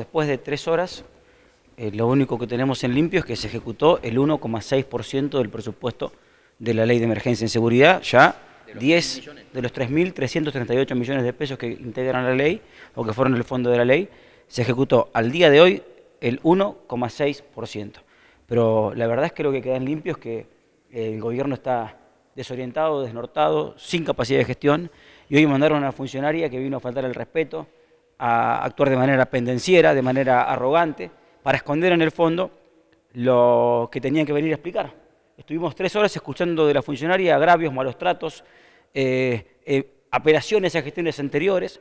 Después de tres horas, eh, lo único que tenemos en limpio es que se ejecutó el 1,6% del presupuesto de la ley de emergencia en seguridad, ya 10 de los 3.338 millones de pesos que integran la ley o que fueron el fondo de la ley, se ejecutó al día de hoy el 1,6%. Pero la verdad es que lo que queda en limpio es que eh, el gobierno está desorientado, desnortado, sin capacidad de gestión y hoy mandaron a una funcionaria que vino a faltar el respeto a actuar de manera pendenciera, de manera arrogante, para esconder en el fondo lo que tenían que venir a explicar. Estuvimos tres horas escuchando de la funcionaria agravios, malos tratos, eh, eh apelaciones a gestiones anteriores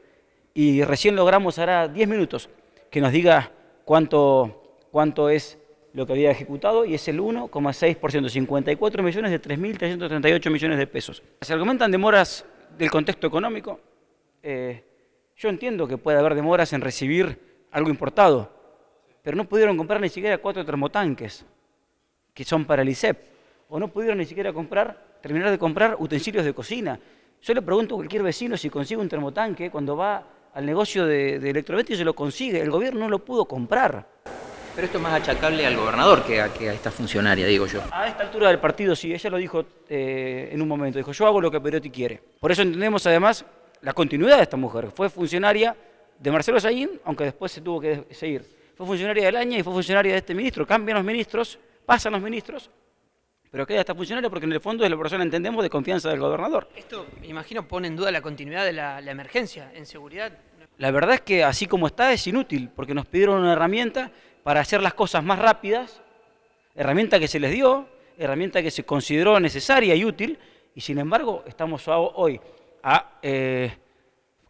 y recién logramos ahora 10 minutos que nos diga cuánto, cuánto es lo que había ejecutado y es el 1,6%, 54 millones de 3.338 millones de pesos. Se argumentan demoras del contexto económico. Eh, yo entiendo que puede haber demoras en recibir algo importado, pero no pudieron comprar ni siquiera cuatro termotanques, que son para el ISEP, o no pudieron ni siquiera comprar, terminar de comprar utensilios de cocina. Yo le pregunto a cualquier vecino si consigue un termotanque cuando va al negocio de, de y se lo consigue. El gobierno no lo pudo comprar. Pero esto es más achacable al gobernador que a, esta funcionaria, digo yo. A esta altura del partido, sí, ella lo dijo eh, en un momento. Dijo, yo hago lo que Perotti quiere. Por eso entendemos, además, la continuidad de esta mujer. Fue funcionaria de Marcelo Saín, aunque después se tuvo que seguir. Fue funcionaria del año y fue funcionaria de este ministro. Cambian los ministros, pasan los ministros, pero queda esta funcionaria porque en el fondo es la persona, entendemos, de confianza del gobernador. Esto, me imagino, pone en duda la continuidad de la, la emergencia en seguridad. La verdad es que así como está es inútil, porque nos pidieron una herramienta para hacer las cosas más rápidas, herramienta que se les dio, herramienta que se consideró necesaria y útil, y sin embargo estamos hoy a eh,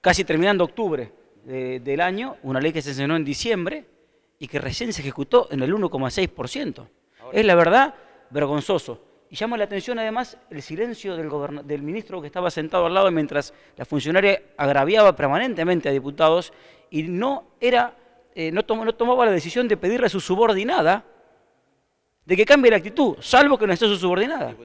casi terminando octubre eh, del año, una ley que se cenó en diciembre y que recién se ejecutó en el 1,6%. Es la verdad vergonzoso. Y llama la atención además el silencio del, del ministro que estaba sentado al lado mientras la funcionaria agraviaba permanentemente a diputados y no, era, eh, no, no tomaba la decisión de pedirle a su subordinada de que cambie la actitud, salvo que no esté su subordinada.